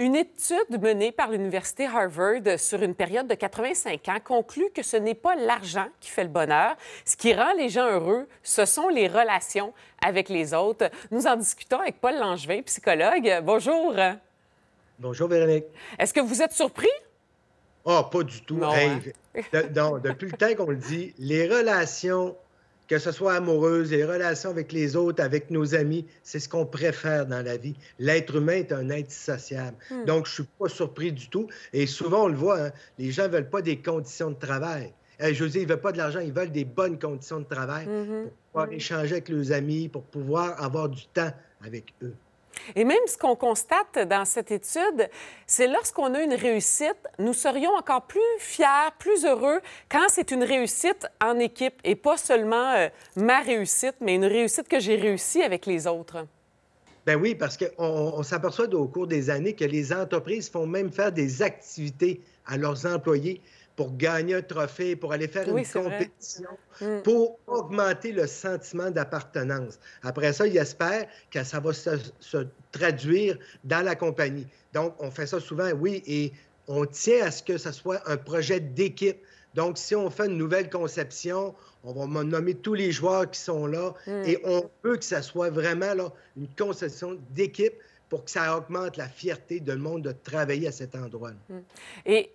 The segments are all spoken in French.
Une étude menée par l'Université Harvard sur une période de 85 ans conclut que ce n'est pas l'argent qui fait le bonheur. Ce qui rend les gens heureux, ce sont les relations avec les autres. Nous en discutons avec Paul Langevin, psychologue. Bonjour. Bonjour, Véronique. Est-ce que vous êtes surpris? Ah, oh, pas du tout. Hein? Non, depuis le temps qu'on le dit, les relations que ce soit amoureuse, les relations avec les autres, avec nos amis, c'est ce qu'on préfère dans la vie. L'être humain est un être sociable. Hmm. Donc, je ne suis pas surpris du tout. Et souvent, on le voit, hein, les gens ne veulent pas des conditions de travail. José, je veux ils ne veulent pas de l'argent, ils veulent des bonnes conditions de travail mm-hmm. pour pouvoir échanger avec leurs amis, pour pouvoir avoir du temps avec eux. Et même ce qu'on constate dans cette étude, c'est lorsqu'on a une réussite, nous serions encore plus fiers, plus heureux quand c'est une réussite en équipe et pas seulement euh, ma réussite, mais une réussite que j'ai réussi avec les autres. Ben oui, parce qu'on s'aperçoit au cours des années que les entreprises font même faire des activités à leurs employés pour gagner un trophée, pour aller faire une compétition, mm. pour augmenter le sentiment d'appartenance. Après ça, il espère que ça va se, traduire dans la compagnie. Donc, on fait ça souvent, oui, et on tient à ce que ça soit un projet d'équipe. Donc, si on fait une nouvelle conception, on va nommer tous les joueurs qui sont là mm. et on veut que ça soit vraiment là, une conception d'équipe pour que ça augmente la fierté de le monde de travailler à cet endroit. Mm. Et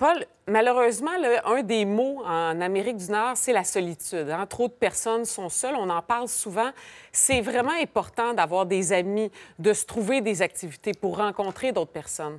Paul, malheureusement, un des mots en Amérique du Nord, c'est la solitude. Hein. Trop de personnes sont seules, on en parle souvent. C'est vraiment important d'avoir des amis, de se trouver des activités pour rencontrer d'autres personnes.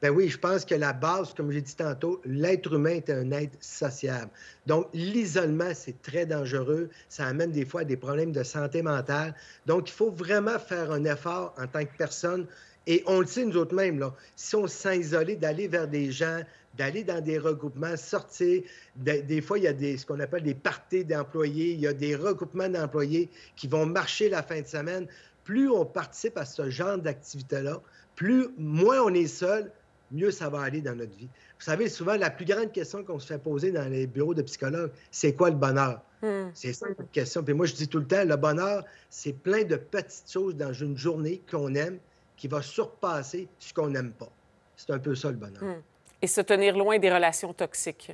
Ben oui, je pense que la base, comme j'ai dit tantôt, l'être humain est un être sociable. Donc, l'isolement, c'est très dangereux. Ça amène des fois à des problèmes de santé mentale. Donc, il faut vraiment faire un effort en tant que personne et on le sait, nous autres même, là, si on se isolé, d'aller vers des gens, d'aller dans des regroupements, sortir. Des, fois, il y a des, ce qu'on appelle des parties d'employés, il y a des regroupements d'employés qui vont marcher la fin de semaine. Plus on participe à ce genre d'activité-là, plus moins on est seul, mieux ça va aller dans notre vie. Vous savez, souvent, la plus grande question qu'on se fait poser dans les bureaux de psychologues, c'est quoi le bonheur? Hmm. C'est ça notre question. Puis moi, je dis tout le temps, le bonheur, c'est plein de petites choses dans une journée qu'on aime qui va surpasser ce qu'on n'aime pas. C'est un peu ça le bonheur. Hmm. Et se tenir loin des relations toxiques.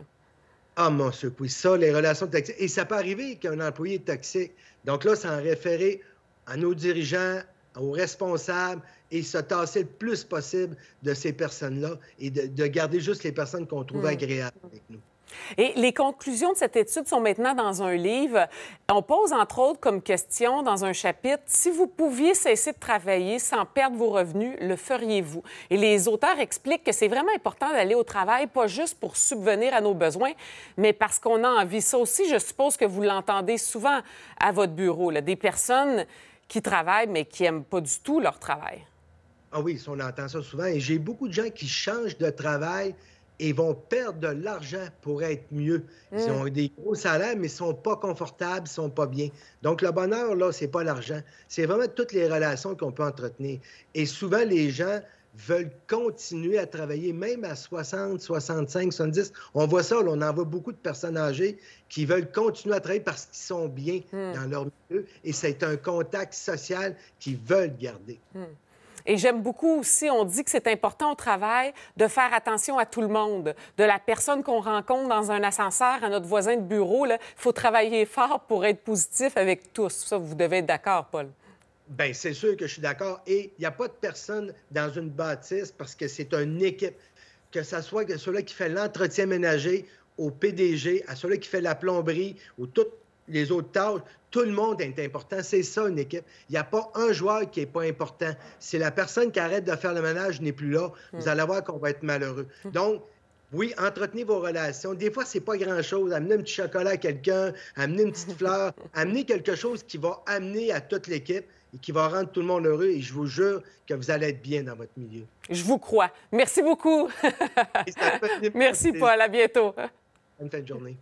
Ah mon oui, ça, les relations toxiques. Et ça peut arriver qu'un employé est toxique. Donc là, c'est en référer à nos dirigeants, aux responsables, et se tasser le plus possible de ces personnes-là et de, garder juste les personnes qu'on trouve hmm. agréables avec nous. Et les conclusions de cette étude sont maintenant dans un livre. On pose entre autres comme question dans un chapitre, si vous pouviez cesser de travailler sans perdre vos revenus, le feriez-vous? Et les auteurs expliquent que c'est vraiment important d'aller au travail, pas juste pour subvenir à nos besoins, mais parce qu'on a envie. Ça aussi, je suppose que vous l'entendez souvent à votre bureau, des personnes qui travaillent mais qui n'aiment pas du tout leur travail. Ah oui, on entend ça souvent. Et j'ai beaucoup de gens qui changent de travail et vont perdre de l'argent pour être mieux. Ils hein? ont des gros salaires, mais ils sont pas confortables, ils sont pas bien. Donc, le bonheur, là, c'est pas l'argent. C'est vraiment toutes les relations qu'on peut entretenir. Et souvent, les gens veulent continuer à travailler, même à 60, 65, 70. On voit ça, on en voit beaucoup de personnes âgées qui veulent continuer à travailler parce qu'ils sont bien hein? dans leur milieu et c'est un contact social qu'ils veulent garder. Hein? Et j'aime beaucoup aussi, on dit que c'est important au travail de faire attention à tout le monde, de la personne qu'on rencontre dans un ascenseur à notre voisin de bureau. Il faut travailler fort pour être positif avec tous. Ça, vous devez être d'accord, Paul. Bien, c'est sûr que je suis d'accord. Et il n'y a pas de personne dans une bâtisse parce que c'est une équipe. Que ce soit que celui qui fait l'entretien ménager au PDG, à celui qui fait la plomberie, ou tout, les autres tâches. Tout le monde est important. C'est ça, une équipe. Il n'y a pas un joueur qui n'est pas important. Si la personne qui arrête de faire le ménage n'est plus là, vous hmm. allez voir qu'on va être malheureux. Hmm. Donc, oui, entretenez vos relations. Des fois, c'est pas grand-chose. Amenez un petit chocolat à quelqu'un, amenez une petite fleur, amenez quelque chose qui va amener à toute l'équipe et qui va rendre tout le monde heureux. Et je vous jure que vous allez être bien dans votre milieu. Je vous crois. Merci beaucoup. Merci, Paul. À bientôt. Bonne journée.